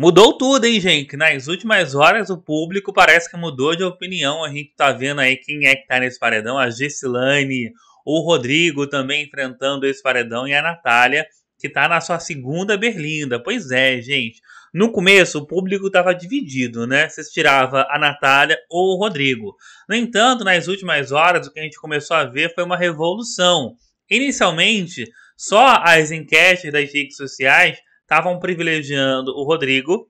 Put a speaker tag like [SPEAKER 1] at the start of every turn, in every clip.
[SPEAKER 1] Mudou tudo, hein, gente? Nas últimas horas, o público parece que mudou de opinião. A gente tá vendo aí quem é que tá nesse paredão. A Gessilane, o Rodrigo também enfrentando esse paredão e a Natália, que tá na sua segunda berlinda. Pois é, gente. No começo, o público tava dividido, né? Se tirava a Natália ou o Rodrigo. No entanto, nas últimas horas, o que a gente começou a ver foi uma revolução. Inicialmente, só as enquetes das redes sociais estavam privilegiando o Rodrigo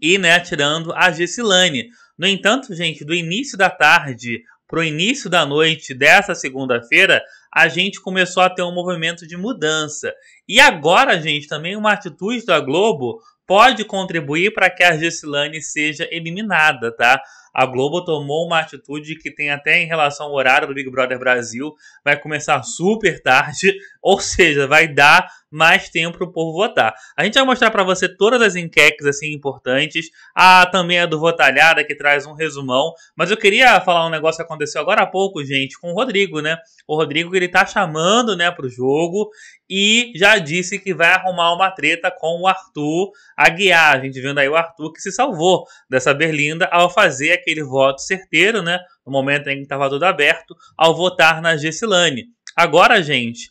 [SPEAKER 1] e né, tirando a Gessilane. No entanto, gente, do início da tarde para o início da noite dessa segunda-feira, a gente começou a ter um movimento de mudança. E agora, gente, também uma atitude da Globo pode contribuir para que a Gessilane seja eliminada, tá? A Globo tomou uma atitude que tem até em relação ao horário do Big Brother Brasil, vai começar super tarde, ou seja, vai dar mais tempo para o povo votar. A gente vai mostrar para você todas as enquetes assim importantes. Ah, também a do Votalhada, que traz um resumão. Mas eu queria falar um negócio que aconteceu agora há pouco, gente, com o Rodrigo, né? O Rodrigo, ele tá chamando, né, o jogo e já disse que vai arrumar uma treta com o Arthur Aguiar. A gente vendo aí o Arthur que se salvou dessa berlinda ao fazer aquele voto certeiro, né? No momento em que estava tudo aberto, ao votar na Gessilane. Agora, gente,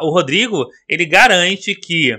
[SPEAKER 1] o Rodrigo ele garante que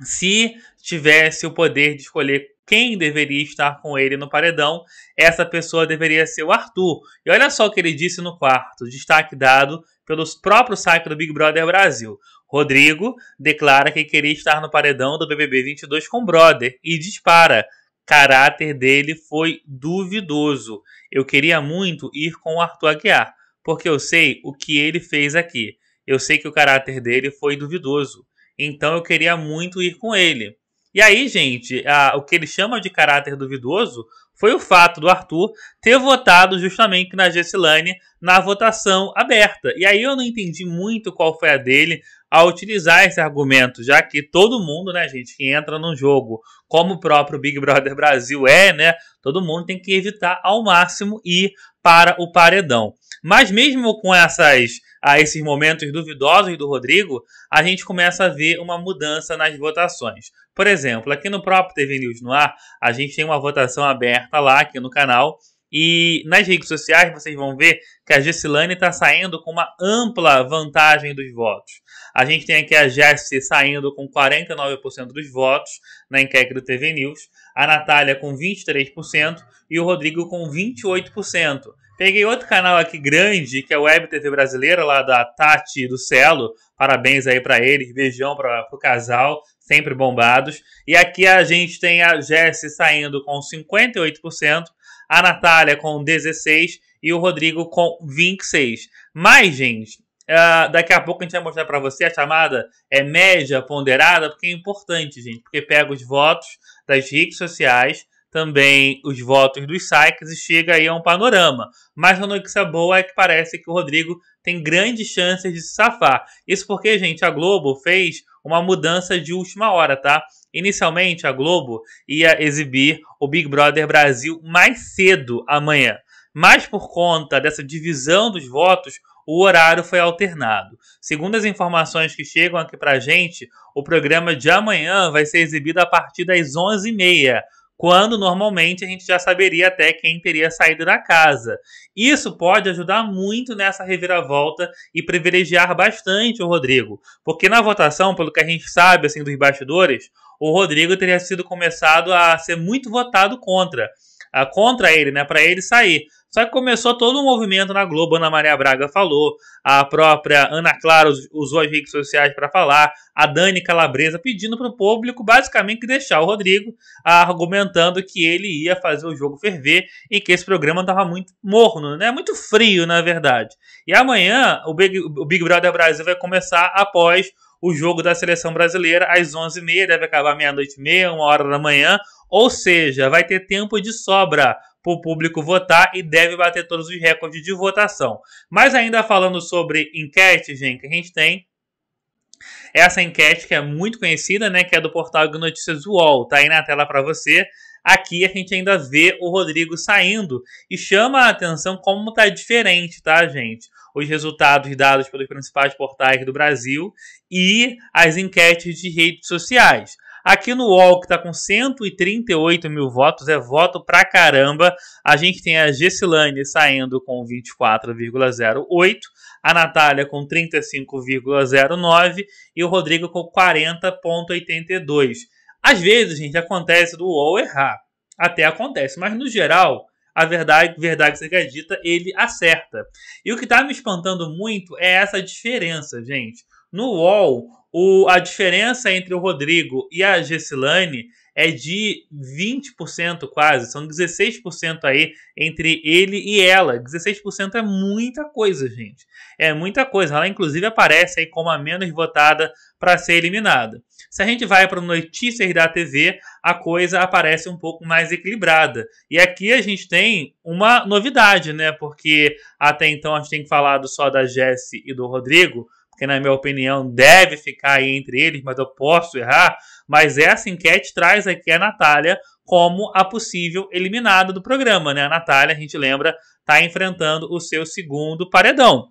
[SPEAKER 1] se tivesse o poder de escolher quem deveria estar com ele no paredão, essa pessoa deveria ser o Arthur. E olha só o que ele disse no quarto, destaque dado pelo próprio site do Big Brother Brasil. Rodrigo declara que queria estar no paredão do BBB 22 com Brother e dispara. Caráter dele foi duvidoso. Eu queria muito ir com o Arthur Aguiar, porque eu sei o que ele fez aqui. Eu sei que o caráter dele foi duvidoso. Então eu queria muito ir com ele. E aí, gente, a, o que ele chama de caráter duvidoso foi o fato do Arthur ter votado justamente na Gessilane na votação aberta. E aí eu não entendi muito qual foi a dele, a utilizar esse argumento, já que todo mundo, né, gente, que entra num jogo, como o próprio Big Brother Brasil é, né, todo mundo tem que evitar ao máximo ir para o paredão. Mas mesmo com essas a esses momentos duvidosos do Rodrigo, a gente começa a ver uma mudança nas votações. Por exemplo, aqui no próprio TV News Noir, a gente tem uma votação aberta lá aqui no canal e nas redes sociais vocês vão ver que a Gessilane está saindo com uma ampla vantagem dos votos. A gente tem aqui a Jessi saindo com 49% dos votos na enquete do TV News, a Natália com 23% e o Rodrigo com 28%. Peguei outro canal aqui grande, que é o Web TV Brasileira, lá da Tati do Celo. Parabéns aí para eles, beijão para o casal, sempre bombados. E aqui a gente tem a Jessi saindo com 58%, a Natália com 16 e o Rodrigo com 26. Mas, gente, uh, daqui a pouco a gente vai mostrar para você a chamada é média ponderada, porque é importante, gente, porque pega os votos das redes sociais, também os votos dos sites e chega aí a um panorama. Mas a notícia boa é que parece que o Rodrigo tem grandes chances de se safar. Isso porque, gente, a Globo fez uma mudança de última hora, tá? Inicialmente, a Globo ia exibir o Big Brother Brasil mais cedo amanhã, mas por conta dessa divisão dos votos, o horário foi alternado. Segundo as informações que chegam aqui pra gente, o programa de amanhã vai ser exibido a partir das 11h30, quando normalmente a gente já saberia até quem teria saído da casa. Isso pode ajudar muito nessa reviravolta e privilegiar bastante o Rodrigo, porque na votação, pelo que a gente sabe assim dos bastidores, o Rodrigo teria sido começado a ser muito votado contra, a, contra ele, né, para ele sair. Só que começou todo um movimento na Globo. Ana Maria Braga falou, a própria Ana Clara usou as redes sociais para falar, a Dani Calabresa pedindo para o público basicamente deixar o Rodrigo, ah, argumentando que ele ia fazer o jogo ferver e que esse programa estava muito morno, né? muito frio na verdade. E amanhã o Big, o Big Brother Brasil vai começar após o jogo da seleção brasileira às 11h30, deve acabar meia-noite e meia, uma hora da manhã. Ou seja, vai ter tempo de sobra para o público votar e deve bater todos os recordes de votação. Mas ainda falando sobre enquete, gente, que a gente tem essa enquete que é muito conhecida, né, que é do portal de notícias UOL, tá aí na tela para você. Aqui a gente ainda vê o Rodrigo saindo e chama a atenção como tá diferente, tá, gente? Os resultados dados pelos principais portais do Brasil e as enquetes de redes sociais. Aqui no UOL, que está com 138 mil votos, é voto pra caramba. A gente tem a Gessilane saindo com 24,08, a Natália com 35,09 e o Rodrigo com 40,82. Às vezes, gente, acontece do UOL errar. Até acontece, mas no geral, a verdade, verdade que seja dita, ele acerta. E o que está me espantando muito é essa diferença, gente. No UOL, o, a diferença entre o Rodrigo e a Gessilane é de 20% quase, são 16% aí entre ele e ela. 16% é muita coisa, gente. É muita coisa. Ela inclusive aparece aí como a menos votada para ser eliminada. Se a gente vai para notícias da TV, a coisa aparece um pouco mais equilibrada. E aqui a gente tem uma novidade, né? Porque até então a gente tem falado só da Jesse e do Rodrigo que na minha opinião deve ficar aí entre eles, mas eu posso errar. Mas essa enquete traz aqui a Natália como a possível eliminada do programa, né? A Natália, a gente lembra, está enfrentando o seu segundo paredão.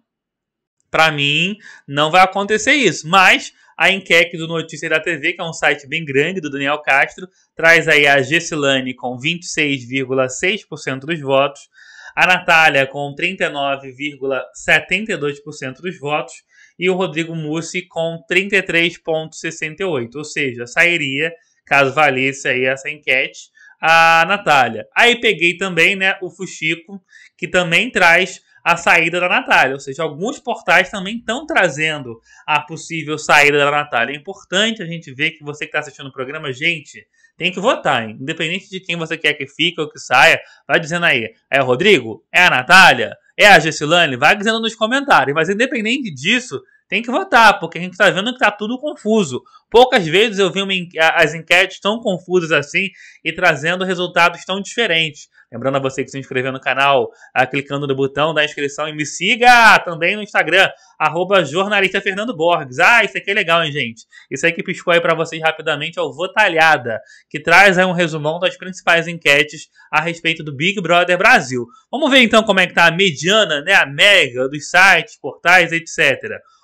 [SPEAKER 1] Para mim, não vai acontecer isso, mas a enquete do Notícia da TV, que é um site bem grande do Daniel Castro, traz aí a Gessilane com 26,6% dos votos, a Natália com 39,72% dos votos e o Rodrigo Mussi com 33,68. Ou seja, sairia, caso valesse aí essa enquete, a Natália. Aí peguei também né, o Fuxico, que também traz a saída da Natália. Ou seja, alguns portais também estão trazendo a possível saída da Natália. É importante a gente ver que você que está assistindo o programa, gente, tem que votar, hein? Independente de quem você quer que fique ou que saia, vai dizendo aí. É o Rodrigo? É a Natália? É a Gessilane? Vai dizendo nos comentários. Mas independente disso, tem que votar, porque a gente está vendo que está tudo confuso. Poucas vezes eu vi as enquetes tão confusas assim e trazendo resultados tão diferentes. Lembrando a você que se inscreveu no canal, ah, clicando no botão da inscrição e me siga também no Instagram, arroba jornalista Fernando Borges. Ah, isso aqui é legal, hein, gente? Isso aí que piscou aí para vocês rapidamente é o Votalhada, que traz aí um resumão das principais enquetes a respeito do Big Brother Brasil. Vamos ver então como é que tá a mediana, né, a Mega dos sites, portais, etc.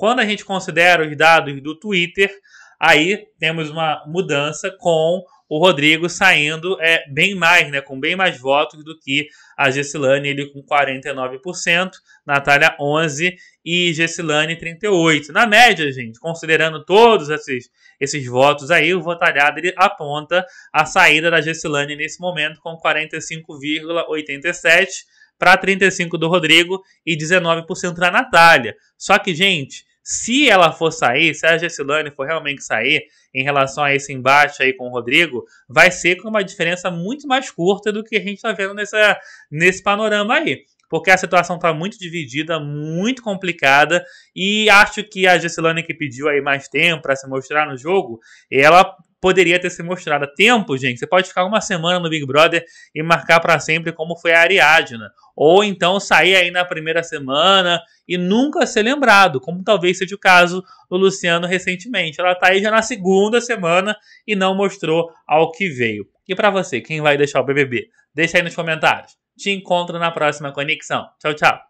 [SPEAKER 1] Quando a gente considera os dados do Twitter, aí temos uma mudança com o Rodrigo saindo é, bem mais, né, com bem mais votos do que a Gessilane, ele com 49%, Natália 11% e Gessilane 38%. Na média, gente, considerando todos esses, esses votos aí, o votalhado ele aponta a saída da Gessilane nesse momento com 45,87% para 35% do Rodrigo e 19% da Natália. Só que, gente, se ela for sair, se a Gessilane for realmente sair em relação a esse embate aí com o Rodrigo, vai ser com uma diferença muito mais curta do que a gente está vendo nessa, nesse panorama aí. Porque a situação está muito dividida, muito complicada, e acho que a Gessilane que pediu aí mais tempo para se mostrar no jogo, ela poderia ter se mostrado. a tempo, gente, você pode ficar uma semana no Big Brother e marcar para sempre como foi a Ariadna. Né? Ou então sair aí na primeira semana e nunca ser lembrado, como talvez seja o caso do Luciano recentemente. Ela tá aí já na segunda semana e não mostrou ao que veio. E para você, quem vai deixar o BBB? Deixa aí nos comentários. Te encontro na próxima conexão. Tchau, tchau.